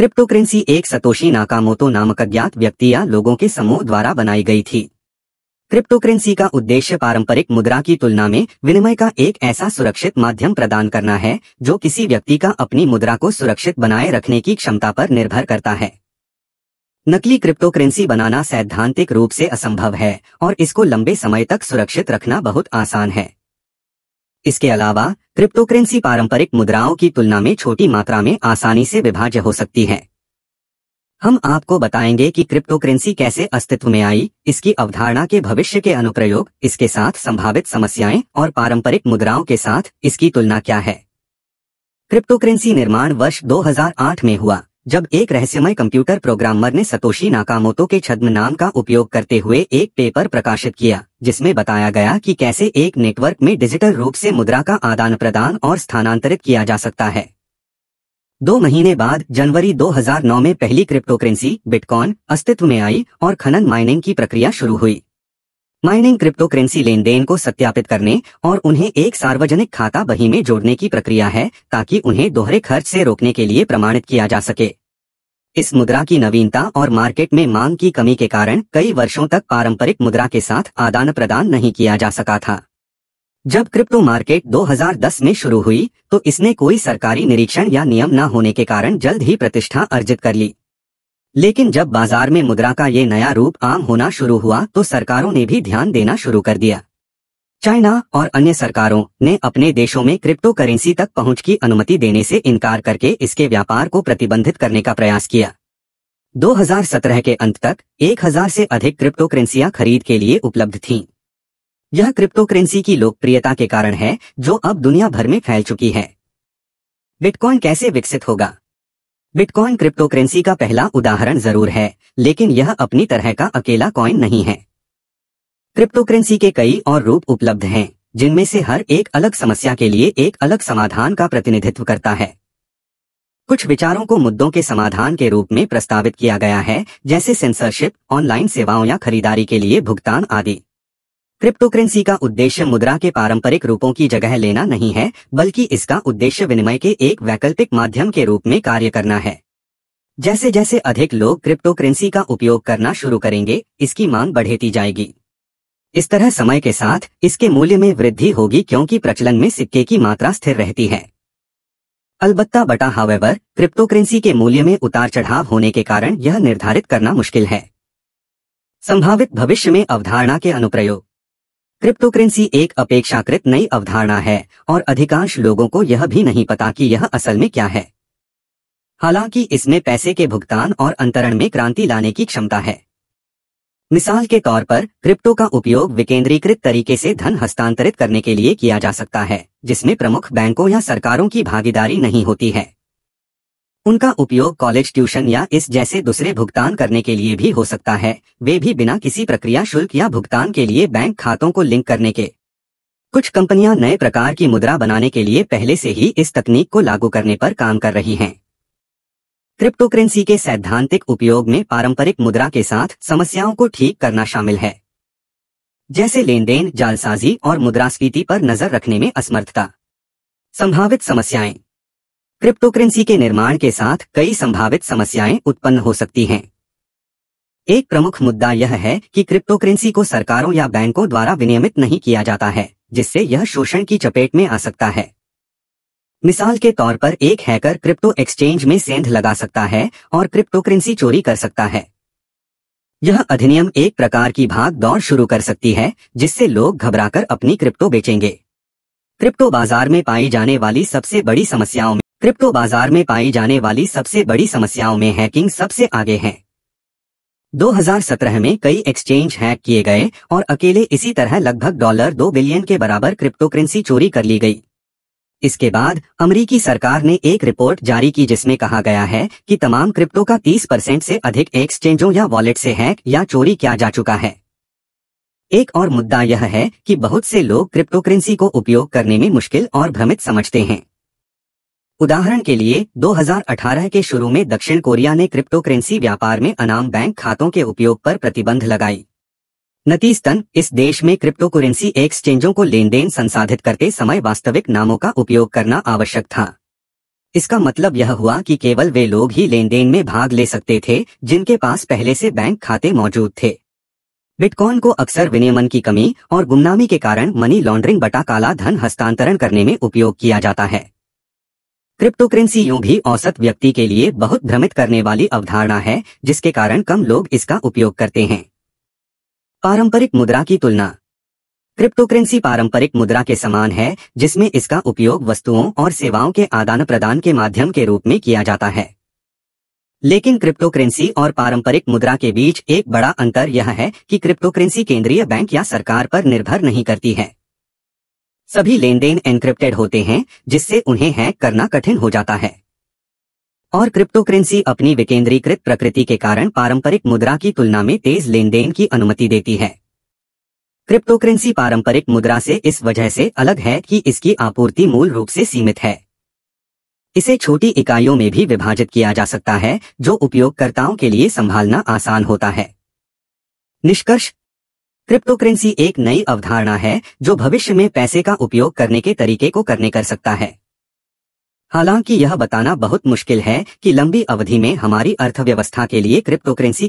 Cryptocurrency एक Satoshi Nakamoto नामक अज्ञात व्यक्ति या लोगों के समूह द्वारा बनाई गई थी क्रिप्टोकरेंसी का उद्देश्य पारंपरिक मुद्रा की तुलना में विनिमय का एक ऐसा सुरक्षित माध्यम प्रदान करना है जो किसी व्यक्ति का अपनी मुद्रा को सुरक्षित बनाए रखने की क्षमता पर निर्भर करता है नकली क्रिप्टोकरेंसी बनाना सैद्धांतिक रूप से असंभव है और इसको लंबे समय तक सुरक्षित रखना बहुत आसान है इसके अलावा क्रिप्टोकरेंसी पारंपरिक मुद्राओं की तुलना में छोटी मात्रा में आसानी से विभाज्य हो सकती है हम आपको बताएंगे कि क्रिप्टोकरेंसी कैसे अस्तित्व में आई इसकी अवधारणा के भविष्य के अनुप्रयोग इसके साथ संभावित समस्याएं और पारंपरिक मुद्राओं के साथ इसकी तुलना क्या है क्रिप्टोकरेंसी निर्माण वर्ष 2008 में हुआ जब एक रहस्यमय कंप्यूटर प्रोग्रामर ने सतोशी नाकामोतो के छद्म नाम का उपयोग करते हुए एक पेपर प्रकाशित किया जिसमें बताया गया कि कैसे एक नेटवर्क में डिजिटल रूप से मुद्रा का आदान प्रदान और स्थानांतरित किया जा सकता है दो महीने बाद जनवरी 2009 में पहली क्रिप्टोकरेंसी बिटकॉइन अस्तित्व में आई और खनन माइनिंग की प्रक्रिया शुरू हुई माइनिंग क्रिप्टोकरेंसी लेन देन को सत्यापित करने और उन्हें एक सार्वजनिक खाता बही में जोड़ने की प्रक्रिया है ताकि उन्हें दोहरे खर्च से रोकने के लिए प्रमाणित किया जा सके इस मुद्रा की नवीनता और मार्केट में मांग की कमी के कारण कई वर्षों तक पारंपरिक मुद्रा के साथ आदान प्रदान नहीं किया जा सका था जब क्रिप्टो मार्केट 2010 में शुरू हुई तो इसने कोई सरकारी निरीक्षण या नियम न होने के कारण जल्द ही प्रतिष्ठा अर्जित कर ली लेकिन जब बाजार में मुद्रा का ये नया रूप आम होना शुरू हुआ तो सरकारों ने भी ध्यान देना शुरू कर दिया चाइना और अन्य सरकारों ने अपने देशों में क्रिप्टो करेंसी तक पहुंच की अनुमति देने से इनकार करके इसके व्यापार को प्रतिबंधित करने का प्रयास किया 2017 के अंत तक 1000 से अधिक क्रिप्टो करेंसियां खरीद के लिए उपलब्ध थीं। यह क्रिप्टो करेंसी की लोकप्रियता के कारण है जो अब दुनिया भर में फैल चुकी है बिटकॉइन कैसे विकसित होगा बिटकॉइन क्रिप्टो करेंसी का पहला उदाहरण जरूर है लेकिन यह अपनी तरह का अकेला कॉइन नहीं है क्रिप्टोकरेंसी के कई और रूप उपलब्ध हैं जिनमें से हर एक अलग समस्या के लिए एक अलग समाधान का प्रतिनिधित्व करता है कुछ विचारों को मुद्दों के समाधान के रूप में प्रस्तावित किया गया है जैसे सेंसरशिप ऑनलाइन सेवाओं या खरीदारी के लिए भुगतान आदि क्रिप्टोकरेंसी का उद्देश्य मुद्रा के पारंपरिक रूपों की जगह लेना नहीं है बल्कि इसका उद्देश्य विनिमय के एक वैकल्पिक माध्यम के रूप में कार्य करना है जैसे जैसे अधिक लोग क्रिप्टोकरेंसी का उपयोग करना शुरू करेंगे इसकी मांग बढ़ेती जाएगी इस तरह समय के साथ इसके मूल्य में वृद्धि होगी क्योंकि प्रचलन में सिक्के की मात्रा स्थिर रहती है अलबत्ता बटा हावेवर क्रिप्टोकरेंसी के मूल्य में उतार चढ़ाव होने के कारण यह निर्धारित करना मुश्किल है संभावित भविष्य में अवधारणा के अनुप्रयोग क्रिप्टोकरेंसी एक अपेक्षाकृत नई अवधारणा है और अधिकांश लोगों को यह भी नहीं पता कि यह असल में क्या है हालांकि इसमें पैसे के भुगतान और अंतरण में क्रांति लाने की क्षमता है मिसाल के तौर पर क्रिप्टो का उपयोग विकेंद्रीकृत तरीके से धन हस्तांतरित करने के लिए किया जा सकता है जिसमें प्रमुख बैंकों या सरकारों की भागीदारी नहीं होती है उनका उपयोग कॉलेज ट्यूशन या इस जैसे दूसरे भुगतान करने के लिए भी हो सकता है वे भी बिना किसी प्रक्रिया शुल्क या भुगतान के लिए बैंक खातों को लिंक करने के कुछ कंपनियां नए प्रकार की मुद्रा बनाने के लिए पहले से ही इस तकनीक को लागू करने पर काम कर रही हैं क्रिप्टोकरेंसी के सैद्धांतिक उपयोग में पारंपरिक मुद्रा के साथ समस्याओं को ठीक करना शामिल है जैसे लेन देन जालसाजी और मुद्रास्फीति पर नजर रखने में असमर्थता संभावित समस्याएं क्रिप्टोकरेंसी के निर्माण के साथ कई संभावित समस्याएं उत्पन्न हो सकती हैं एक प्रमुख मुद्दा यह है कि क्रिप्टोकरेंसी को सरकारों या बैंकों द्वारा विनियमित नहीं किया जाता है जिससे यह शोषण की चपेट में आ सकता है मिसाल के तौर पर एक हैकर क्रिप्टो एक्सचेंज में सेंध लगा सकता है और क्रिप्टो करेंसी चोरी कर सकता है यह अधिनियम एक प्रकार की भाग दौड़ शुरू कर सकती है जिससे लोग घबराकर अपनी क्रिप्टो बेचेंगे क्रिप्टो बाजार में पाई जाने वाली सबसे बड़ी समस्याओं में क्रिप्टो बाजार में पाई जाने वाली सबसे बड़ी समस्याओं में हैकिंग सबसे आगे है 2017 में कई एक्सचेंज हैक किए गए और अकेले इसी तरह लगभग डॉलर दो बिलियन के बराबर क्रिप्टोकरेंसी चोरी कर ली गई इसके बाद अमरीकी सरकार ने एक रिपोर्ट जारी की जिसमें कहा गया है कि तमाम क्रिप्टो का 30 परसेंट से अधिक एक्सचेंजों या वॉलेट से हैक या चोरी किया जा चुका है एक और मुद्दा यह है कि बहुत से लोग क्रिप्टोकरेंसी को उपयोग करने में मुश्किल और भ्रमित समझते हैं उदाहरण के लिए 2018 के शुरू में दक्षिण कोरिया ने क्रिप्टोकरेंसी व्यापार में अनाम बैंक खातों के उपयोग पर प्रतिबंध लगाई नतीजतन इस देश में क्रिप्टो करेंसी एक्सचेंजों को लेन देन संसाधित करते समय वास्तविक नामों का उपयोग करना आवश्यक था इसका मतलब यह हुआ कि केवल वे लोग ही लेन देन में भाग ले सकते थे जिनके पास पहले से बैंक खाते मौजूद थे बिटकॉइन को अक्सर विनियमन की कमी और गुमनामी के कारण मनी लॉन्ड्रिंग बटा काला धन हस्तांतरण करने में उपयोग किया जाता है क्रिप्टोकरेंसी यूं भी औसत व्यक्ति के लिए बहुत भ्रमित करने वाली अवधारणा है जिसके कारण कम लोग इसका उपयोग करते हैं पारंपरिक मुद्रा की तुलना क्रिप्टोकरेंसी पारंपरिक मुद्रा के समान है जिसमें इसका उपयोग वस्तुओं और सेवाओं के आदान प्रदान के माध्यम के रूप में किया जाता है लेकिन क्रिप्टोकरेंसी और पारंपरिक मुद्रा के बीच एक बड़ा अंतर यह है कि क्रिप्टोकरेंसी केंद्रीय बैंक या सरकार पर निर्भर नहीं करती है सभी देन एनक्रिप्टेड होते हैं जिससे उन्हें हैक करना कठिन हो जाता है और क्रिप्टो करेंसी अपनी विकेंद्रीकृत प्रकृति के कारण पारंपरिक मुद्रा की तुलना में तेज लेन देन की अनुमति देती है क्रिप्टो करेंसी पारंपरिक मुद्रा से इस वजह से अलग है कि इसकी आपूर्ति मूल रूप से सीमित है इसे छोटी इकाइयों में भी विभाजित किया जा सकता है जो उपयोगकर्ताओं के लिए संभालना आसान होता है निष्कर्ष क्रिप्टो करेंसी एक नई अवधारणा है जो भविष्य में पैसे का उपयोग करने के तरीके को करने कर सकता है हालांकि यह बताना बहुत मुश्किल है कि लंबी अवधि में हमारी अर्थव्यवस्था के लिए क्रिप्टोकरेंसी